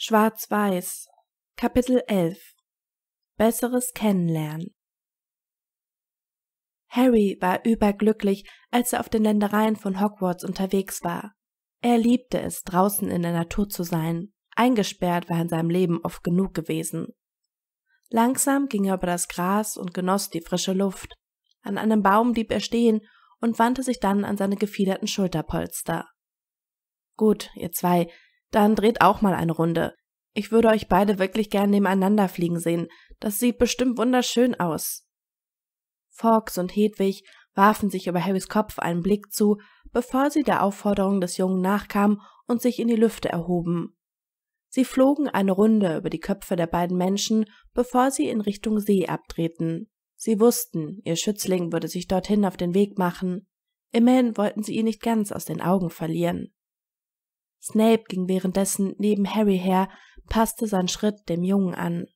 Schwarz-Weiß Kapitel 11 Besseres Kennenlernen Harry war überglücklich, als er auf den Ländereien von Hogwarts unterwegs war. Er liebte es, draußen in der Natur zu sein. Eingesperrt war in seinem Leben oft genug gewesen. Langsam ging er über das Gras und genoss die frische Luft. An einem Baum blieb er stehen und wandte sich dann an seine gefiederten Schulterpolster. Gut, ihr zwei, dann dreht auch mal eine Runde. Ich würde euch beide wirklich gern nebeneinander fliegen sehen. Das sieht bestimmt wunderschön aus. Fox und Hedwig warfen sich über Harrys Kopf einen Blick zu, bevor sie der Aufforderung des Jungen nachkamen und sich in die Lüfte erhoben. Sie flogen eine Runde über die Köpfe der beiden Menschen, bevor sie in Richtung See abtreten. Sie wussten, ihr Schützling würde sich dorthin auf den Weg machen. Immerhin wollten sie ihn nicht ganz aus den Augen verlieren. Snape ging währenddessen neben Harry her, passte seinen Schritt dem Jungen an.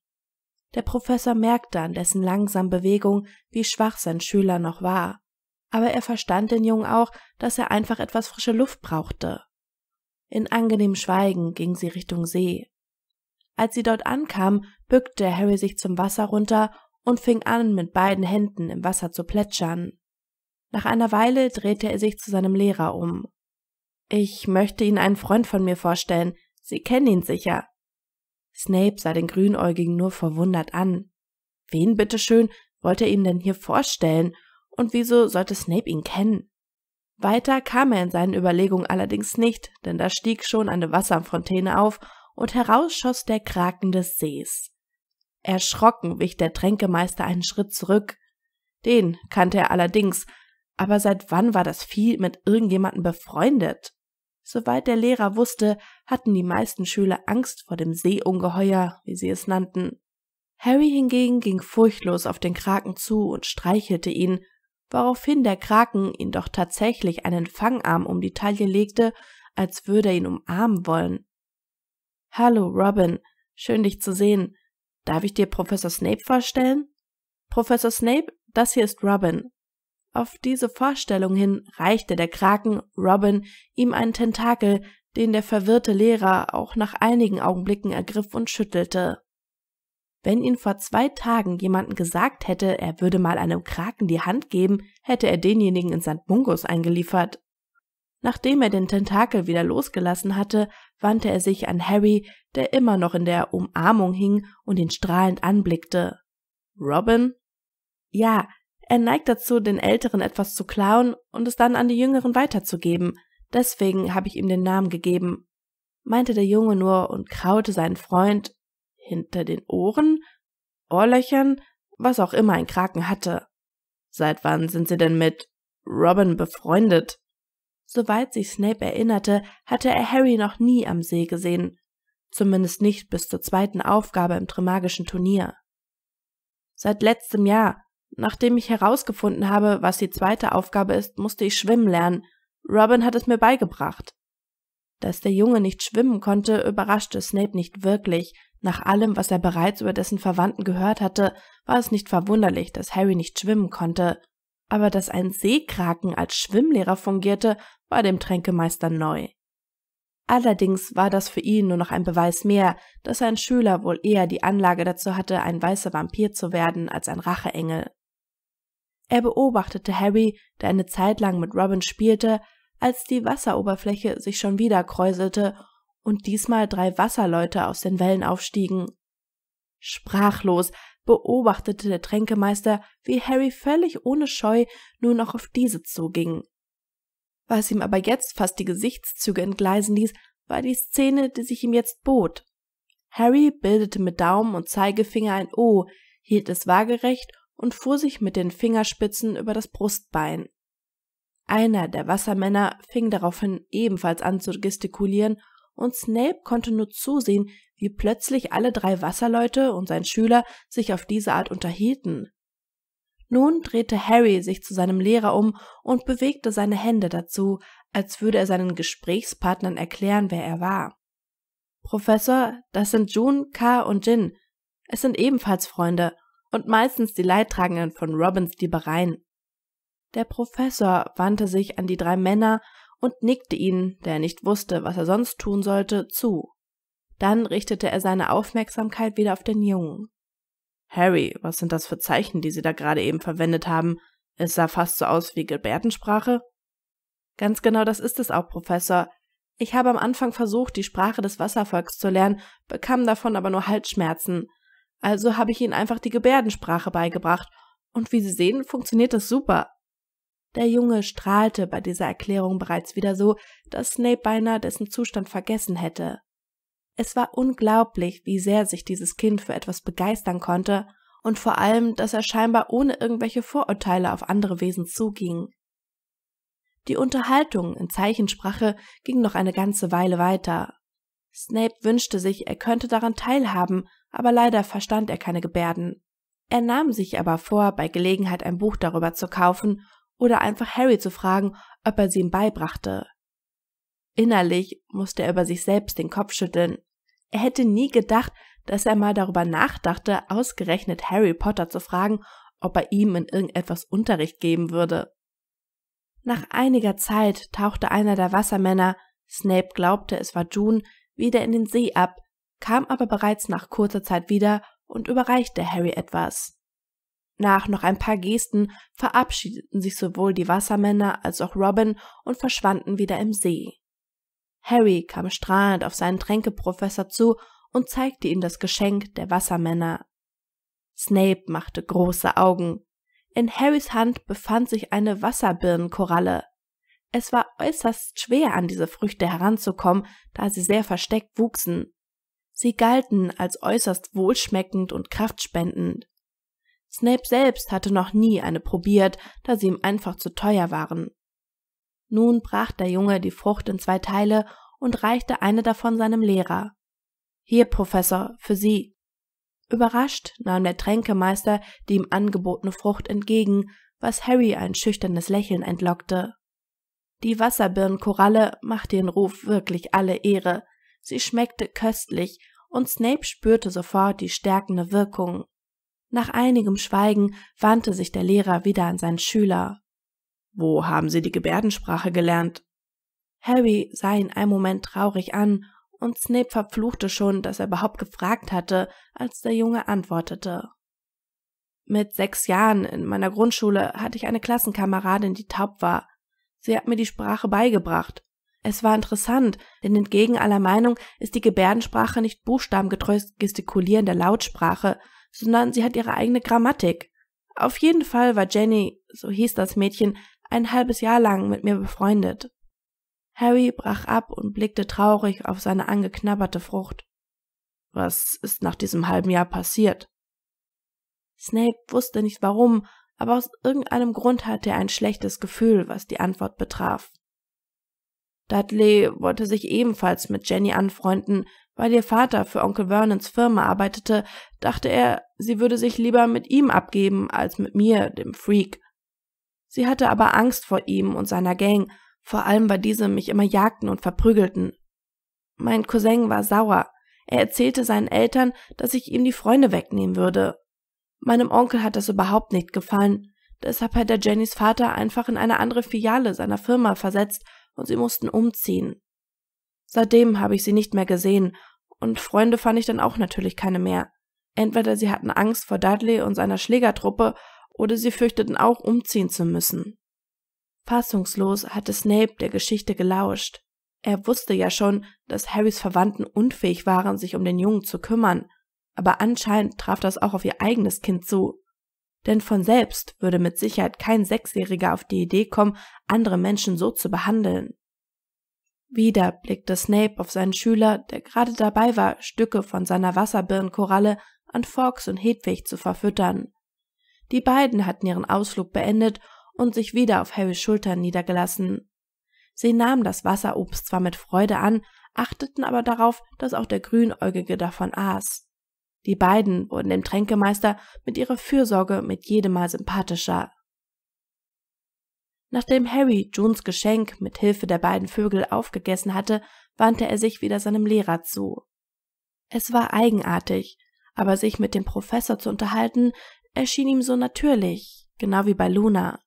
Der Professor merkte an dessen langsamen Bewegung, wie schwach sein Schüler noch war. Aber er verstand den Jungen auch, dass er einfach etwas frische Luft brauchte. In angenehmem Schweigen ging sie Richtung See. Als sie dort ankam, bückte Harry sich zum Wasser runter und fing an, mit beiden Händen im Wasser zu plätschern. Nach einer Weile drehte er sich zu seinem Lehrer um. Ich möchte Ihnen einen Freund von mir vorstellen. Sie kennen ihn sicher. Snape sah den Grünäugigen nur verwundert an. Wen bitteschön wollte er ihn denn hier vorstellen? Und wieso sollte Snape ihn kennen? Weiter kam er in seinen Überlegungen allerdings nicht, denn da stieg schon eine Wasserfontäne auf und heraus schoss der Kraken des Sees. Erschrocken wich der Tränkemeister einen Schritt zurück. Den kannte er allerdings, aber seit wann war das Vieh mit irgendjemandem befreundet? Soweit der Lehrer wusste, hatten die meisten Schüler Angst vor dem Seeungeheuer, wie sie es nannten. Harry hingegen ging furchtlos auf den Kraken zu und streichelte ihn, woraufhin der Kraken ihn doch tatsächlich einen Fangarm um die Taille legte, als würde er ihn umarmen wollen. Hallo, Robin, schön dich zu sehen. Darf ich dir Professor Snape vorstellen? Professor Snape, das hier ist Robin, auf diese Vorstellung hin reichte der Kraken Robin ihm einen Tentakel, den der verwirrte Lehrer auch nach einigen Augenblicken ergriff und schüttelte. Wenn ihn vor zwei Tagen jemanden gesagt hätte, er würde mal einem Kraken die Hand geben, hätte er denjenigen in St. Mungus eingeliefert. Nachdem er den Tentakel wieder losgelassen hatte, wandte er sich an Harry, der immer noch in der Umarmung hing und ihn strahlend anblickte. Robin? Ja, er neigt dazu, den Älteren etwas zu klauen und es dann an die Jüngeren weiterzugeben. Deswegen habe ich ihm den Namen gegeben, meinte der Junge nur und kraute seinen Freund hinter den Ohren, Ohrlöchern, was auch immer ein Kraken hatte. Seit wann sind Sie denn mit Robin befreundet? Soweit sich Snape erinnerte, hatte er Harry noch nie am See gesehen, zumindest nicht bis zur zweiten Aufgabe im Trimagischen Turnier. Seit letztem Jahr, Nachdem ich herausgefunden habe, was die zweite Aufgabe ist, musste ich schwimmen lernen. Robin hat es mir beigebracht. Dass der Junge nicht schwimmen konnte, überraschte Snape nicht wirklich. Nach allem, was er bereits über dessen Verwandten gehört hatte, war es nicht verwunderlich, dass Harry nicht schwimmen konnte. Aber dass ein Seekraken als Schwimmlehrer fungierte, war dem Tränkemeister neu. Allerdings war das für ihn nur noch ein Beweis mehr, dass sein Schüler wohl eher die Anlage dazu hatte, ein weißer Vampir zu werden, als ein Racheengel. Er beobachtete Harry, der eine Zeit lang mit Robin spielte, als die Wasseroberfläche sich schon wieder kräuselte und diesmal drei Wasserleute aus den Wellen aufstiegen. Sprachlos beobachtete der Tränkemeister, wie Harry völlig ohne Scheu nur noch auf diese zuging. Was ihm aber jetzt fast die Gesichtszüge entgleisen ließ, war die Szene, die sich ihm jetzt bot. Harry bildete mit Daumen und Zeigefinger ein O, hielt es waagerecht und fuhr sich mit den Fingerspitzen über das Brustbein. Einer der Wassermänner fing daraufhin ebenfalls an zu gestikulieren und Snape konnte nur zusehen, wie plötzlich alle drei Wasserleute und sein Schüler sich auf diese Art unterhielten. Nun drehte Harry sich zu seinem Lehrer um und bewegte seine Hände dazu, als würde er seinen Gesprächspartnern erklären, wer er war. Professor, das sind June, K. und Jin. Es sind ebenfalls Freunde, und meistens die Leidtragenden von Robins Diebereien. Der Professor wandte sich an die drei Männer und nickte ihnen, der nicht wusste, was er sonst tun sollte, zu. Dann richtete er seine Aufmerksamkeit wieder auf den Jungen. Harry, was sind das für Zeichen, die Sie da gerade eben verwendet haben? Es sah fast so aus wie Gebärdensprache. Ganz genau das ist es auch, Professor. Ich habe am Anfang versucht, die Sprache des Wasservolks zu lernen, bekam davon aber nur Halsschmerzen. Also habe ich ihnen einfach die Gebärdensprache beigebracht. Und wie Sie sehen, funktioniert das super. Der Junge strahlte bei dieser Erklärung bereits wieder so, dass Snape beinahe dessen Zustand vergessen hätte. Es war unglaublich, wie sehr sich dieses Kind für etwas begeistern konnte und vor allem, dass er scheinbar ohne irgendwelche Vorurteile auf andere Wesen zuging. Die Unterhaltung in Zeichensprache ging noch eine ganze Weile weiter. Snape wünschte sich, er könnte daran teilhaben, aber leider verstand er keine Gebärden. Er nahm sich aber vor, bei Gelegenheit ein Buch darüber zu kaufen oder einfach Harry zu fragen, ob er sie ihm beibrachte. Innerlich musste er über sich selbst den Kopf schütteln. Er hätte nie gedacht, dass er mal darüber nachdachte, ausgerechnet Harry Potter zu fragen, ob er ihm in irgendetwas Unterricht geben würde. Nach einiger Zeit tauchte einer der Wassermänner, Snape glaubte, es war June, wieder in den See ab, kam aber bereits nach kurzer Zeit wieder und überreichte Harry etwas. Nach noch ein paar Gesten verabschiedeten sich sowohl die Wassermänner als auch Robin und verschwanden wieder im See. Harry kam strahlend auf seinen Tränkeprofessor zu und zeigte ihm das Geschenk der Wassermänner. Snape machte große Augen. In Harrys Hand befand sich eine Wasserbirnenkoralle. Es war äußerst schwer, an diese Früchte heranzukommen, da sie sehr versteckt wuchsen. Sie galten als äußerst wohlschmeckend und kraftspendend. Snape selbst hatte noch nie eine probiert, da sie ihm einfach zu teuer waren. Nun brach der Junge die Frucht in zwei Teile und reichte eine davon seinem Lehrer. Hier, Professor, für Sie. Überrascht nahm der Tränkemeister die ihm angebotene Frucht entgegen, was Harry ein schüchternes Lächeln entlockte. Die Wasserbirnenkoralle machte ihren Ruf wirklich alle Ehre. Sie schmeckte köstlich und Snape spürte sofort die stärkende Wirkung. Nach einigem Schweigen wandte sich der Lehrer wieder an seinen Schüler. Wo haben Sie die Gebärdensprache gelernt? Harry sah ihn einen Moment traurig an und Snape verfluchte schon, dass er überhaupt gefragt hatte, als der Junge antwortete. Mit sechs Jahren in meiner Grundschule hatte ich eine Klassenkameradin, die taub war. Sie hat mir die Sprache beigebracht. Es war interessant, denn entgegen aller Meinung ist die Gebärdensprache nicht buchstabengetreues Gestikulieren der Lautsprache, sondern sie hat ihre eigene Grammatik. Auf jeden Fall war Jenny, so hieß das Mädchen, ein halbes Jahr lang mit mir befreundet. Harry brach ab und blickte traurig auf seine angeknabberte Frucht. Was ist nach diesem halben Jahr passiert? Snape wusste nicht warum aber aus irgendeinem Grund hatte er ein schlechtes Gefühl, was die Antwort betraf. Dudley wollte sich ebenfalls mit Jenny anfreunden, weil ihr Vater für Onkel Vernons Firma arbeitete, dachte er, sie würde sich lieber mit ihm abgeben als mit mir, dem Freak. Sie hatte aber Angst vor ihm und seiner Gang, vor allem weil diese mich immer jagten und verprügelten. Mein Cousin war sauer. Er erzählte seinen Eltern, dass ich ihm die Freunde wegnehmen würde. Meinem Onkel hat das überhaupt nicht gefallen. Deshalb hat er Jennys Vater einfach in eine andere Filiale seiner Firma versetzt und sie mussten umziehen. Seitdem habe ich sie nicht mehr gesehen und Freunde fand ich dann auch natürlich keine mehr. Entweder sie hatten Angst vor Dudley und seiner Schlägertruppe oder sie fürchteten auch, umziehen zu müssen. Fassungslos hatte Snape der Geschichte gelauscht. Er wusste ja schon, dass Harrys Verwandten unfähig waren, sich um den Jungen zu kümmern, aber anscheinend traf das auch auf ihr eigenes Kind zu. Denn von selbst würde mit Sicherheit kein Sechsjähriger auf die Idee kommen, andere Menschen so zu behandeln. Wieder blickte Snape auf seinen Schüler, der gerade dabei war, Stücke von seiner Wasserbirnkoralle an Fox und Hedwig zu verfüttern. Die beiden hatten ihren Ausflug beendet und sich wieder auf Harrys Schultern niedergelassen. Sie nahmen das Wasserobst zwar mit Freude an, achteten aber darauf, dass auch der Grünäugige davon aß. Die beiden wurden dem Tränkemeister mit ihrer Fürsorge mit jedem Mal sympathischer. Nachdem Harry Junes Geschenk mit Hilfe der beiden Vögel aufgegessen hatte, wandte er sich wieder seinem Lehrer zu. Es war eigenartig, aber sich mit dem Professor zu unterhalten, erschien ihm so natürlich, genau wie bei Luna.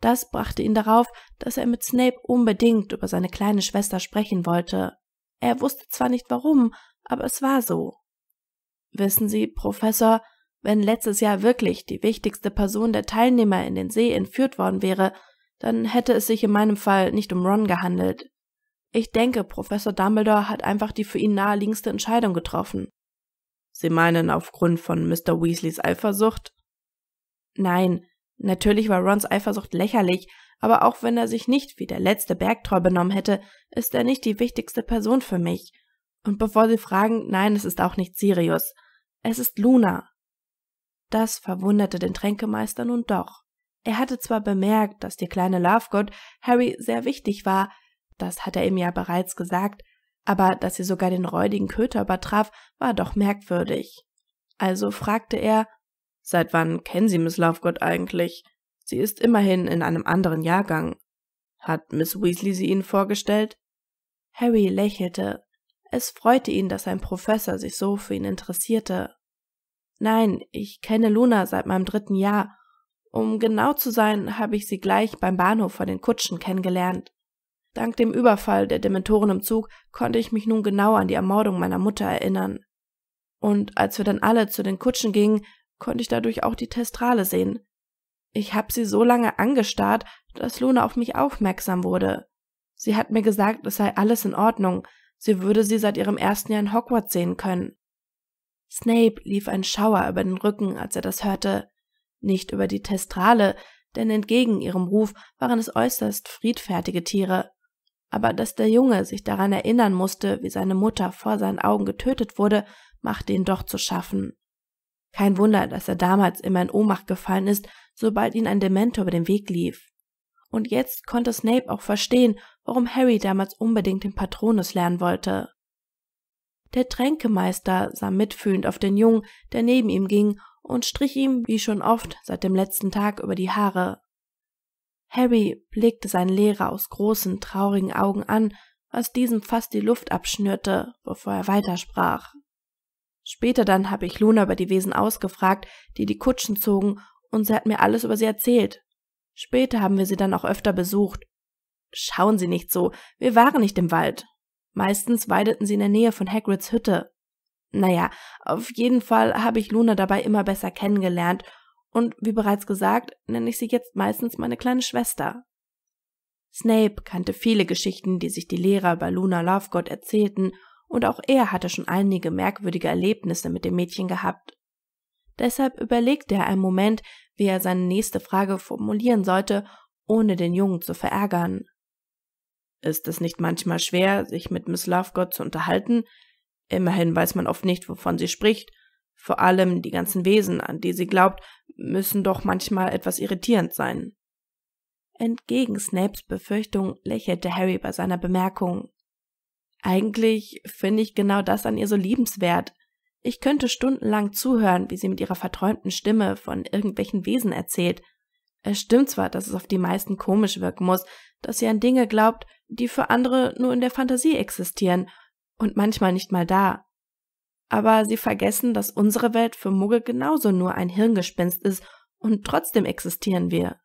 Das brachte ihn darauf, dass er mit Snape unbedingt über seine kleine Schwester sprechen wollte. Er wusste zwar nicht warum, aber es war so. Wissen Sie, Professor, wenn letztes Jahr wirklich die wichtigste Person der Teilnehmer in den See entführt worden wäre, dann hätte es sich in meinem Fall nicht um Ron gehandelt. Ich denke, Professor Dumbledore hat einfach die für ihn naheliegendste Entscheidung getroffen. Sie meinen aufgrund von Mr. Weasleys Eifersucht? Nein, natürlich war Rons Eifersucht lächerlich, aber auch wenn er sich nicht wie der letzte Bergtreu benommen hätte, ist er nicht die wichtigste Person für mich. Und bevor Sie fragen, nein, es ist auch nicht Sirius. Es ist Luna. Das verwunderte den Tränkemeister nun doch. Er hatte zwar bemerkt, dass die kleine Lovegood Harry sehr wichtig war, das hat er ihm ja bereits gesagt, aber dass sie sogar den räudigen Köter übertraf, war doch merkwürdig. Also fragte er, Seit wann kennen Sie Miss Lovegood eigentlich? Sie ist immerhin in einem anderen Jahrgang. Hat Miss Weasley sie Ihnen vorgestellt? Harry lächelte. Es freute ihn, dass sein Professor sich so für ihn interessierte. Nein, ich kenne Luna seit meinem dritten Jahr. Um genau zu sein, habe ich sie gleich beim Bahnhof vor den Kutschen kennengelernt. Dank dem Überfall der Dementoren im Zug konnte ich mich nun genau an die Ermordung meiner Mutter erinnern. Und als wir dann alle zu den Kutschen gingen, konnte ich dadurch auch die Testrale sehen. Ich habe sie so lange angestarrt, dass Luna auf mich aufmerksam wurde. Sie hat mir gesagt, es sei alles in Ordnung, Sie würde sie seit ihrem ersten Jahr in Hogwarts sehen können. Snape lief ein Schauer über den Rücken, als er das hörte. Nicht über die Testrale, denn entgegen ihrem Ruf waren es äußerst friedfertige Tiere. Aber dass der Junge sich daran erinnern musste, wie seine Mutter vor seinen Augen getötet wurde, machte ihn doch zu schaffen. Kein Wunder, dass er damals immer in Ohnmacht gefallen ist, sobald ihn ein Dementor über den Weg lief. Und jetzt konnte Snape auch verstehen, warum Harry damals unbedingt den Patronus lernen wollte. Der Tränkemeister sah mitfühlend auf den Jungen, der neben ihm ging, und strich ihm, wie schon oft seit dem letzten Tag, über die Haare. Harry blickte seinen Lehrer aus großen, traurigen Augen an, was diesem fast die Luft abschnürte, bevor er weitersprach. Später dann habe ich Luna über die Wesen ausgefragt, die die Kutschen zogen, und sie hat mir alles über sie erzählt. Später haben wir sie dann auch öfter besucht, Schauen Sie nicht so, wir waren nicht im Wald. Meistens weideten sie in der Nähe von Hagrids Hütte. Naja, auf jeden Fall habe ich Luna dabei immer besser kennengelernt und wie bereits gesagt, nenne ich sie jetzt meistens meine kleine Schwester. Snape kannte viele Geschichten, die sich die Lehrer bei Luna Lovegood erzählten, und auch er hatte schon einige merkwürdige Erlebnisse mit dem Mädchen gehabt. Deshalb überlegte er einen Moment, wie er seine nächste Frage formulieren sollte, ohne den Jungen zu verärgern. Ist es nicht manchmal schwer, sich mit Miss Lovegood zu unterhalten? Immerhin weiß man oft nicht, wovon sie spricht. Vor allem die ganzen Wesen, an die sie glaubt, müssen doch manchmal etwas irritierend sein. Entgegen Snapes Befürchtung lächelte Harry bei seiner Bemerkung. Eigentlich finde ich genau das an ihr so liebenswert. Ich könnte stundenlang zuhören, wie sie mit ihrer verträumten Stimme von irgendwelchen Wesen erzählt. Es stimmt zwar, dass es auf die meisten komisch wirken muss, dass ihr an Dinge glaubt, die für andere nur in der Fantasie existieren und manchmal nicht mal da. Aber sie vergessen, dass unsere Welt für Muggel genauso nur ein Hirngespinst ist und trotzdem existieren wir.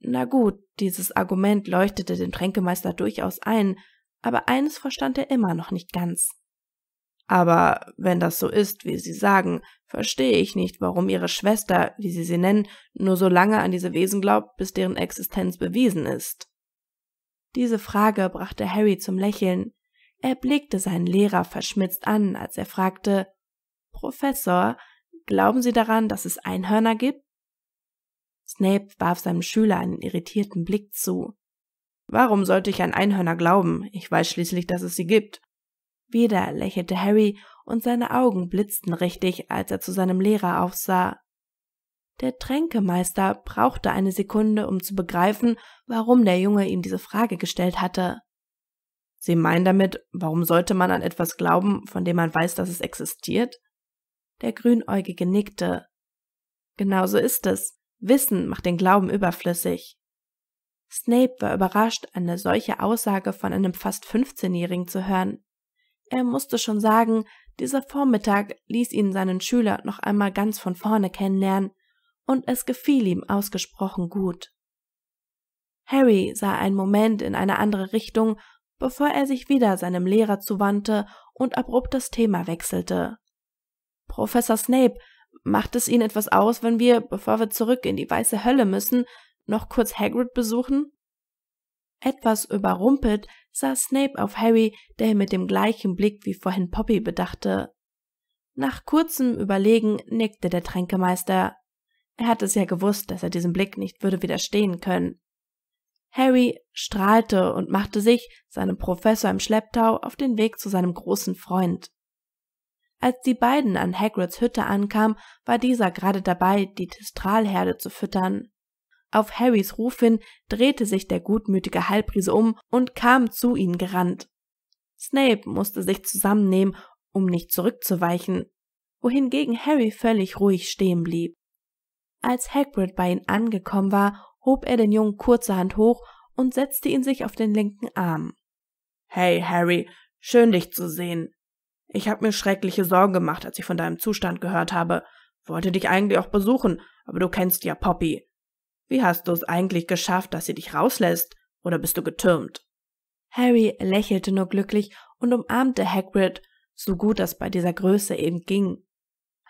Na gut, dieses Argument leuchtete dem Tränkemeister durchaus ein, aber eines verstand er immer noch nicht ganz. Aber wenn das so ist, wie Sie sagen, verstehe ich nicht, warum Ihre Schwester, wie Sie sie nennen, nur so lange an diese Wesen glaubt, bis deren Existenz bewiesen ist. Diese Frage brachte Harry zum Lächeln. Er blickte seinen Lehrer verschmitzt an, als er fragte Professor, glauben Sie daran, dass es Einhörner gibt? Snape warf seinem Schüler einen irritierten Blick zu. Warum sollte ich an Einhörner glauben? Ich weiß schließlich, dass es sie gibt später lächelte Harry und seine Augen blitzten richtig, als er zu seinem Lehrer aufsah. Der Tränkemeister brauchte eine Sekunde, um zu begreifen, warum der Junge ihm diese Frage gestellt hatte. Sie meinen damit, warum sollte man an etwas glauben, von dem man weiß, dass es existiert? Der Grünäugige nickte. Genauso ist es. Wissen macht den Glauben überflüssig. Snape war überrascht, eine solche Aussage von einem fast 15-Jährigen zu hören. Er musste schon sagen, dieser Vormittag ließ ihn seinen Schüler noch einmal ganz von vorne kennenlernen, und es gefiel ihm ausgesprochen gut. Harry sah einen Moment in eine andere Richtung, bevor er sich wieder seinem Lehrer zuwandte und abrupt das Thema wechselte. Professor Snape, macht es Ihnen etwas aus, wenn wir, bevor wir zurück in die weiße Hölle müssen, noch kurz Hagrid besuchen? Etwas überrumpelt sah Snape auf Harry, der mit dem gleichen Blick wie vorhin Poppy bedachte. Nach kurzem Überlegen nickte der Tränkemeister. Er hatte es ja gewusst, dass er diesem Blick nicht würde widerstehen können. Harry strahlte und machte sich, seinem Professor im Schlepptau, auf den Weg zu seinem großen Freund. Als die beiden an Hagrids Hütte ankamen, war dieser gerade dabei, die Testralherde zu füttern. Auf Harrys Ruf hin drehte sich der gutmütige Halbriese um und kam zu ihnen gerannt. Snape musste sich zusammennehmen, um nicht zurückzuweichen, wohingegen Harry völlig ruhig stehen blieb. Als Hagrid bei ihm angekommen war, hob er den Jungen kurzerhand hoch und setzte ihn sich auf den linken Arm. Hey, Harry, schön dich zu sehen. Ich habe mir schreckliche Sorgen gemacht, als ich von deinem Zustand gehört habe. Wollte dich eigentlich auch besuchen, aber du kennst ja Poppy. Wie hast du es eigentlich geschafft, dass sie dich rauslässt? Oder bist du getürmt? Harry lächelte nur glücklich und umarmte Hagrid, so gut das bei dieser Größe eben ging.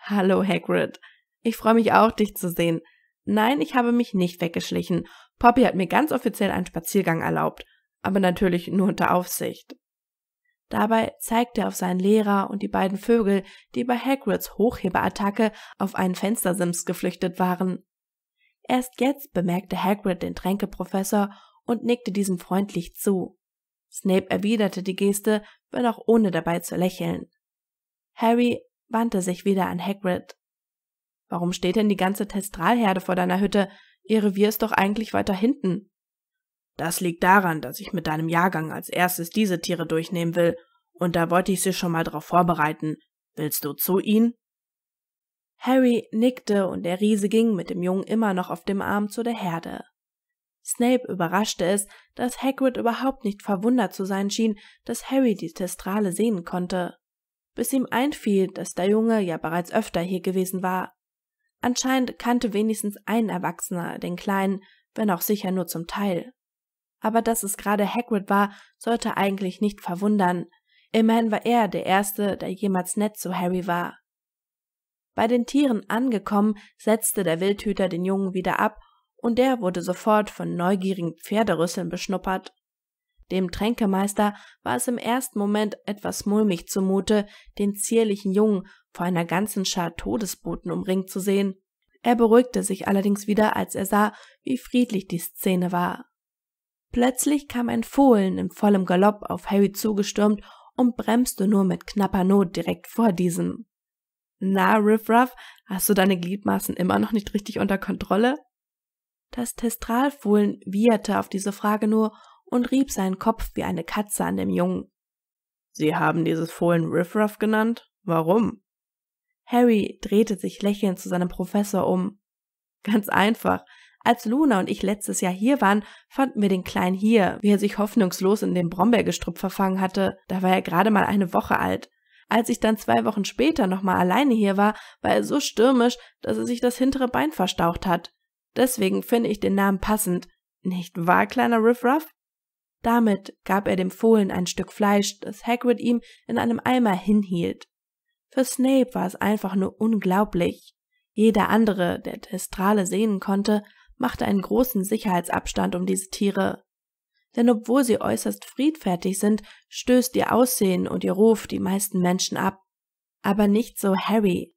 Hallo Hagrid, ich freue mich auch, dich zu sehen. Nein, ich habe mich nicht weggeschlichen. Poppy hat mir ganz offiziell einen Spaziergang erlaubt, aber natürlich nur unter Aufsicht. Dabei zeigte er auf seinen Lehrer und die beiden Vögel, die bei Hagrids Hochheberattacke auf einen Fenstersims geflüchtet waren. Erst jetzt bemerkte Hagrid den Tränkeprofessor und nickte diesem freundlich zu. Snape erwiderte die Geste, wenn auch ohne dabei zu lächeln. Harry wandte sich wieder an Hagrid. Warum steht denn die ganze Testralherde vor deiner Hütte? Ihr Revier ist doch eigentlich weiter hinten. Das liegt daran, dass ich mit deinem Jahrgang als erstes diese Tiere durchnehmen will, und da wollte ich sie schon mal drauf vorbereiten. Willst du zu ihnen? Harry nickte und der Riese ging mit dem Jungen immer noch auf dem Arm zu der Herde. Snape überraschte es, dass Hagrid überhaupt nicht verwundert zu sein schien, dass Harry die Testrale sehen konnte, bis ihm einfiel, dass der Junge ja bereits öfter hier gewesen war. Anscheinend kannte wenigstens ein Erwachsener den Kleinen, wenn auch sicher nur zum Teil. Aber dass es gerade Hagrid war, sollte eigentlich nicht verwundern. Immerhin war er der Erste, der jemals nett zu Harry war. Bei den Tieren angekommen, setzte der Wildhüter den Jungen wieder ab, und der wurde sofort von neugierigen Pferderüsseln beschnuppert. Dem Tränkemeister war es im ersten Moment etwas mulmig zumute, den zierlichen Jungen vor einer ganzen Schar Todesboten umringt zu sehen. Er beruhigte sich allerdings wieder, als er sah, wie friedlich die Szene war. Plötzlich kam ein Fohlen im vollem Galopp auf Harry zugestürmt und bremste nur mit knapper Not direkt vor diesem. Na, Riffraff, hast du deine Gliedmaßen immer noch nicht richtig unter Kontrolle? Das Testralfohlen wieherte auf diese Frage nur und rieb seinen Kopf wie eine Katze an dem Jungen. Sie haben dieses Fohlen Riffraff genannt? Warum? Harry drehte sich lächelnd zu seinem Professor um. Ganz einfach. Als Luna und ich letztes Jahr hier waren, fanden wir den Kleinen hier, wie er sich hoffnungslos in dem Brombeergestrüpp verfangen hatte. Da war er gerade mal eine Woche alt. Als ich dann zwei Wochen später nochmal alleine hier war, war er so stürmisch, dass er sich das hintere Bein verstaucht hat. Deswegen finde ich den Namen passend. Nicht wahr, kleiner Riffraff? Damit gab er dem Fohlen ein Stück Fleisch, das Hagrid ihm in einem Eimer hinhielt. Für Snape war es einfach nur unglaublich. Jeder andere, der Testrale sehen konnte, machte einen großen Sicherheitsabstand um diese Tiere denn obwohl sie äußerst friedfertig sind, stößt ihr Aussehen und ihr Ruf die meisten Menschen ab. Aber nicht so Harry.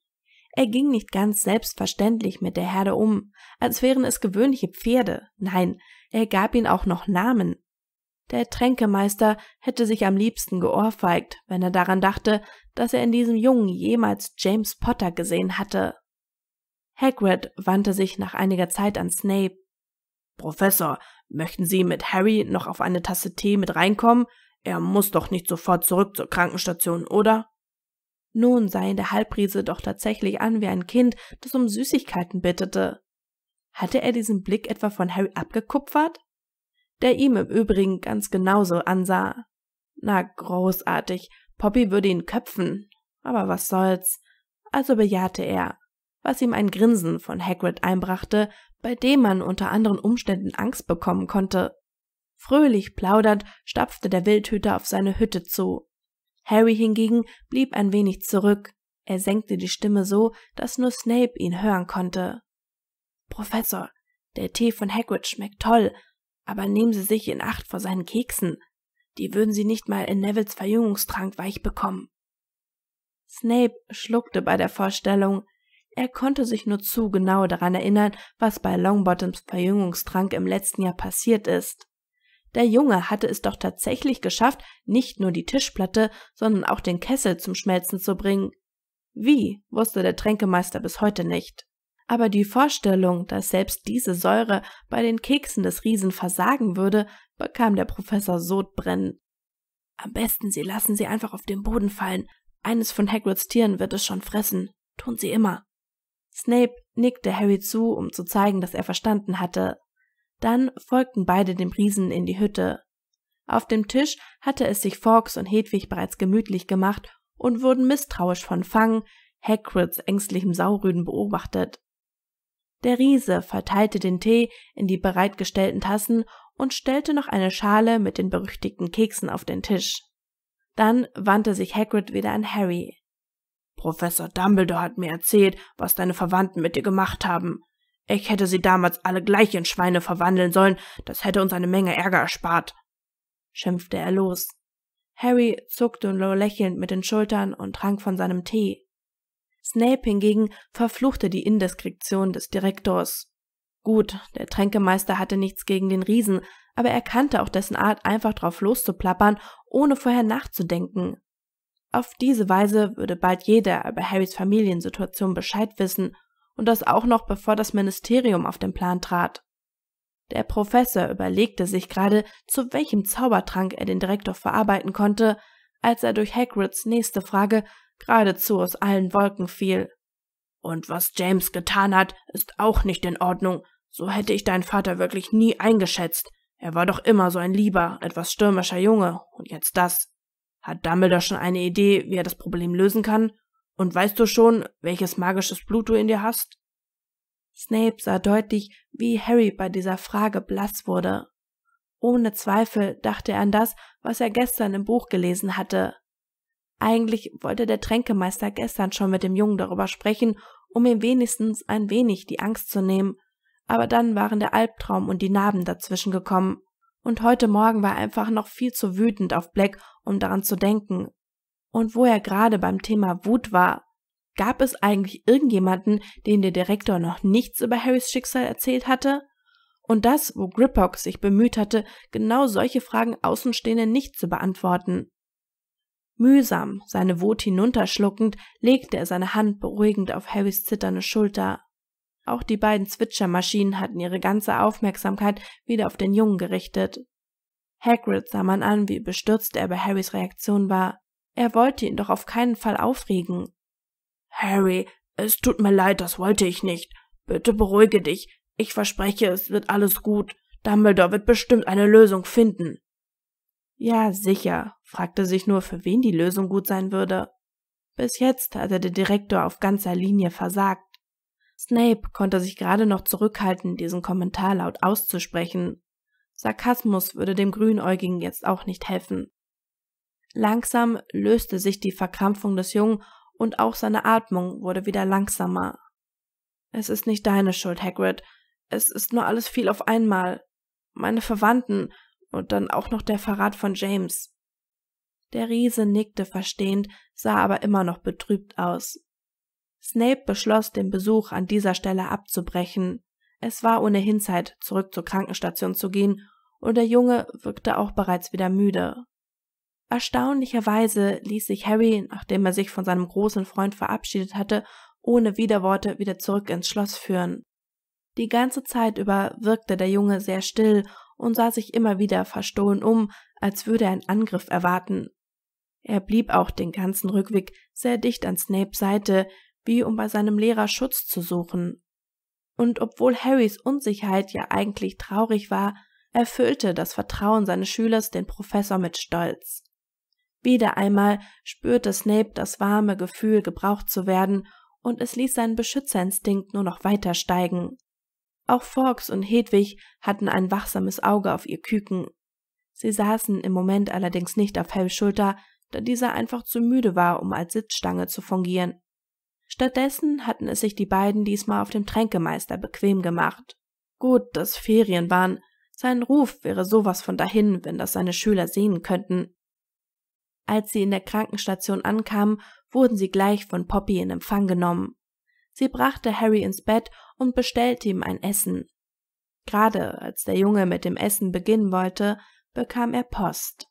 Er ging nicht ganz selbstverständlich mit der Herde um, als wären es gewöhnliche Pferde, nein, er gab ihnen auch noch Namen. Der Tränkemeister hätte sich am liebsten geohrfeigt, wenn er daran dachte, dass er in diesem Jungen jemals James Potter gesehen hatte. Hagrid wandte sich nach einiger Zeit an Snape. Professor, Möchten Sie mit Harry noch auf eine Tasse Tee mit reinkommen? Er muss doch nicht sofort zurück zur Krankenstation, oder? Nun sah ihn der Halbriese doch tatsächlich an wie ein Kind, das um Süßigkeiten bittete. Hatte er diesen Blick etwa von Harry abgekupfert? Der ihm im Übrigen ganz genauso ansah. Na großartig, Poppy würde ihn köpfen. Aber was soll's. Also bejahte er, was ihm ein Grinsen von Hagrid einbrachte, bei dem man unter anderen Umständen Angst bekommen konnte. Fröhlich plaudernd stapfte der Wildhüter auf seine Hütte zu. Harry hingegen blieb ein wenig zurück. Er senkte die Stimme so, dass nur Snape ihn hören konnte. Professor, der Tee von Hagrid schmeckt toll, aber nehmen Sie sich in Acht vor seinen Keksen. Die würden Sie nicht mal in Nevils Verjüngungstrank weich bekommen. Snape schluckte bei der Vorstellung, er konnte sich nur zu genau daran erinnern, was bei Longbottoms Verjüngungstrank im letzten Jahr passiert ist. Der Junge hatte es doch tatsächlich geschafft, nicht nur die Tischplatte, sondern auch den Kessel zum Schmelzen zu bringen. Wie, wusste der Tränkemeister bis heute nicht. Aber die Vorstellung, dass selbst diese Säure bei den Keksen des Riesen versagen würde, bekam der Professor Sodbrennen. Am besten, Sie lassen sie einfach auf den Boden fallen. Eines von Hagrids Tieren wird es schon fressen. Tun Sie immer. Snape nickte Harry zu, um zu zeigen, dass er verstanden hatte. Dann folgten beide dem Riesen in die Hütte. Auf dem Tisch hatte es sich Fawkes und Hedwig bereits gemütlich gemacht und wurden misstrauisch von Fang, Hagrids ängstlichem Saurüden beobachtet. Der Riese verteilte den Tee in die bereitgestellten Tassen und stellte noch eine Schale mit den berüchtigten Keksen auf den Tisch. Dann wandte sich Hagrid wieder an Harry. Professor Dumbledore hat mir erzählt, was deine Verwandten mit dir gemacht haben. Ich hätte sie damals alle gleich in Schweine verwandeln sollen, das hätte uns eine Menge Ärger erspart, schimpfte er los. Harry zuckte nur lächelnd mit den Schultern und trank von seinem Tee. Snape hingegen verfluchte die Indiskretion des Direktors. Gut, der Tränkemeister hatte nichts gegen den Riesen, aber er kannte auch dessen Art, einfach drauf loszuplappern, ohne vorher nachzudenken. Auf diese Weise würde bald jeder über Harrys Familiensituation Bescheid wissen und das auch noch bevor das Ministerium auf den Plan trat. Der Professor überlegte sich gerade, zu welchem Zaubertrank er den Direktor verarbeiten konnte, als er durch Hagrids nächste Frage geradezu aus allen Wolken fiel. Und was James getan hat, ist auch nicht in Ordnung. So hätte ich deinen Vater wirklich nie eingeschätzt. Er war doch immer so ein lieber, etwas stürmischer Junge, und jetzt das. Hat Dumbledore schon eine Idee, wie er das Problem lösen kann? Und weißt du schon, welches magisches Blut du in dir hast? Snape sah deutlich, wie Harry bei dieser Frage blass wurde. Ohne Zweifel dachte er an das, was er gestern im Buch gelesen hatte. Eigentlich wollte der Tränkemeister gestern schon mit dem Jungen darüber sprechen, um ihm wenigstens ein wenig die Angst zu nehmen, aber dann waren der Albtraum und die Narben dazwischen gekommen. Und heute Morgen war er einfach noch viel zu wütend auf Black, um daran zu denken. Und wo er gerade beim Thema Wut war, gab es eigentlich irgendjemanden, den der Direktor noch nichts über Harrys Schicksal erzählt hatte? Und das, wo Griphox sich bemüht hatte, genau solche Fragen Außenstehende nicht zu beantworten. Mühsam, seine Wut hinunterschluckend, legte er seine Hand beruhigend auf Harrys zitternde Schulter. Auch die beiden Zwitschermaschinen hatten ihre ganze Aufmerksamkeit wieder auf den Jungen gerichtet. Hagrid sah man an, wie bestürzt er über Harrys Reaktion war. Er wollte ihn doch auf keinen Fall aufregen. Harry, es tut mir leid, das wollte ich nicht. Bitte beruhige dich. Ich verspreche, es wird alles gut. Dumbledore wird bestimmt eine Lösung finden. Ja, sicher, fragte sich nur, für wen die Lösung gut sein würde. Bis jetzt hatte der Direktor auf ganzer Linie versagt. Snape konnte sich gerade noch zurückhalten, diesen Kommentar laut auszusprechen. Sarkasmus würde dem Grünäugigen jetzt auch nicht helfen. Langsam löste sich die Verkrampfung des Jungen und auch seine Atmung wurde wieder langsamer. Es ist nicht deine Schuld, Hagrid. Es ist nur alles viel auf einmal. Meine Verwandten und dann auch noch der Verrat von James. Der Riese nickte verstehend, sah aber immer noch betrübt aus. Snape beschloss, den Besuch an dieser Stelle abzubrechen. Es war ohnehin Zeit, zurück zur Krankenstation zu gehen, und der Junge wirkte auch bereits wieder müde. Erstaunlicherweise ließ sich Harry, nachdem er sich von seinem großen Freund verabschiedet hatte, ohne Widerworte wieder zurück ins Schloss führen. Die ganze Zeit über wirkte der Junge sehr still und sah sich immer wieder verstohlen um, als würde er einen Angriff erwarten. Er blieb auch den ganzen Rückweg sehr dicht an Snapes Seite, Beispiel, um bei seinem Lehrer Schutz zu suchen. Und obwohl Harrys Unsicherheit ja eigentlich traurig war, erfüllte das Vertrauen seines Schülers den Professor mit Stolz. Wieder einmal spürte Snape das warme Gefühl, gebraucht zu werden, und es ließ seinen Beschützerinstinkt nur noch weiter steigen. Auch Fawkes und Hedwig hatten ein wachsames Auge auf ihr Küken. Sie saßen im Moment allerdings nicht auf Harrys Schulter, da dieser einfach zu müde war, um als Sitzstange zu fungieren. Stattdessen hatten es sich die beiden diesmal auf dem Tränkemeister bequem gemacht. Gut, dass Ferien waren. Sein Ruf wäre sowas von dahin, wenn das seine Schüler sehen könnten. Als sie in der Krankenstation ankamen, wurden sie gleich von Poppy in Empfang genommen. Sie brachte Harry ins Bett und bestellte ihm ein Essen. Gerade als der Junge mit dem Essen beginnen wollte, bekam er Post.